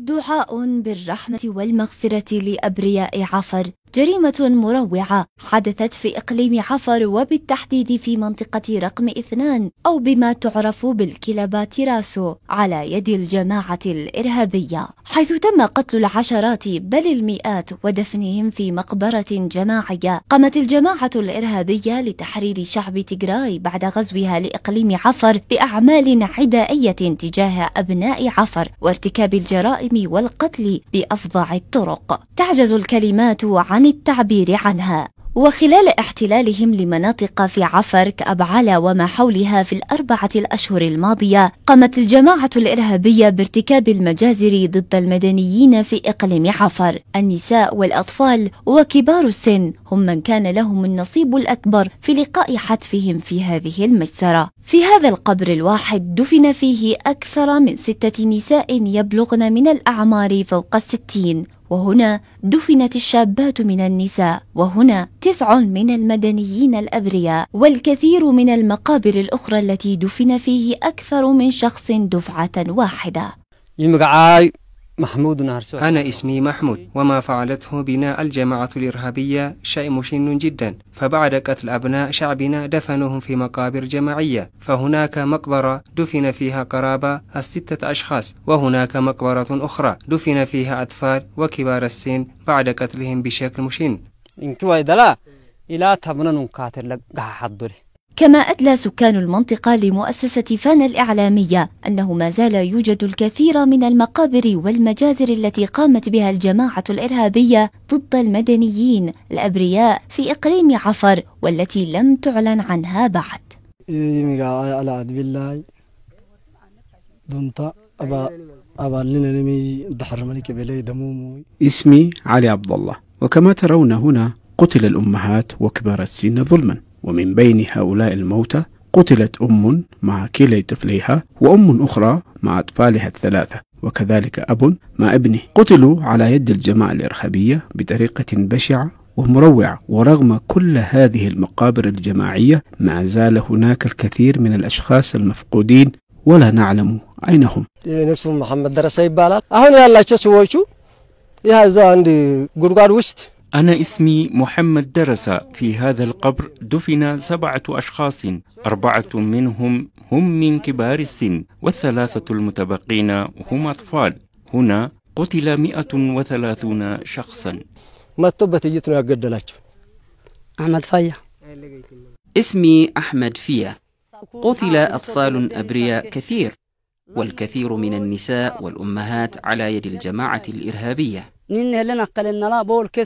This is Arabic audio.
دعاء بالرحمة والمغفرة لأبرياء عفر جريمة مروعة حدثت في إقليم عفر وبالتحديد في منطقة رقم اثنان أو بما تعرف بالكلبة تراسو على يد الجماعة الإرهابية حيث تم قتل العشرات بل المئات ودفنهم في مقبرة جماعية قامت الجماعة الإرهابية لتحرير شعب تيغراي بعد غزوها لإقليم عفر بأعمال عدائية تجاه أبناء عفر وارتكاب الجرائم والقتل بأفظع الطرق تعجز الكلمات عن عن التعبير عنها وخلال احتلالهم لمناطق في عفر أبعلى وما حولها في الأربعة الأشهر الماضية قامت الجماعة الإرهابية بارتكاب المجازر ضد المدنيين في إقليم عفر النساء والأطفال وكبار السن هم من كان لهم النصيب الأكبر في لقاء حتفهم في هذه المجزرة في هذا القبر الواحد دفن فيه أكثر من ستة نساء يبلغن من الأعمار فوق الستين وهنا دفنت الشابات من النساء وهنا تسع من المدنيين الأبرياء والكثير من المقابر الأخرى التي دفن فيه أكثر من شخص دفعة واحدة محمود نارسو أنا اسمي محمود وما فعلته بنا الجماعة الإرهابية شيء مشن جدا فبعد قتل أبناء شعبنا دفنوهم في مقابر جماعية فهناك مقبرة دفن فيها قرابة الستة أشخاص وهناك مقبرة أخرى دفن فيها أطفال وكبار السن بعد قتلهم بشكل مشن إن إلى تمنن كاتر لقح كما أدلى سكان المنطقة لمؤسسة فانا الإعلامية أنه ما زال يوجد الكثير من المقابر والمجازر التي قامت بها الجماعة الإرهابية ضد المدنيين الأبرياء في إقليم عفر والتي لم تعلن عنها بعد آية اسمي علي عبد الله وكما ترون هنا قتل الأمهات وكبار السن ظلماً ومن بين هؤلاء الموتى قتلت أم مع كلي طفليها وأم أخرى مع أطفالها الثلاثة وكذلك أب مع ابنه قتلوا على يد الجماعة الإرهابية بطريقة بشعة ومروعة ورغم كل هذه المقابر الجماعية ما زال هناك الكثير من الأشخاص المفقودين ولا نعلم أين هم محمد درسي بالات يا أنا اسمي محمد درس في هذا القبر دفن سبعة أشخاص أربعة منهم هم من كبار السن والثلاثة المتبقين هم أطفال هنا قتل 130 شخصا ما تبت جيتنا قدلاتش أحمد فيا اسمي أحمد فيا قتل أطفال أبرياء كثير والكثير من النساء والأمهات على يد الجماعة الإرهابية nin helen akalen nala bol ke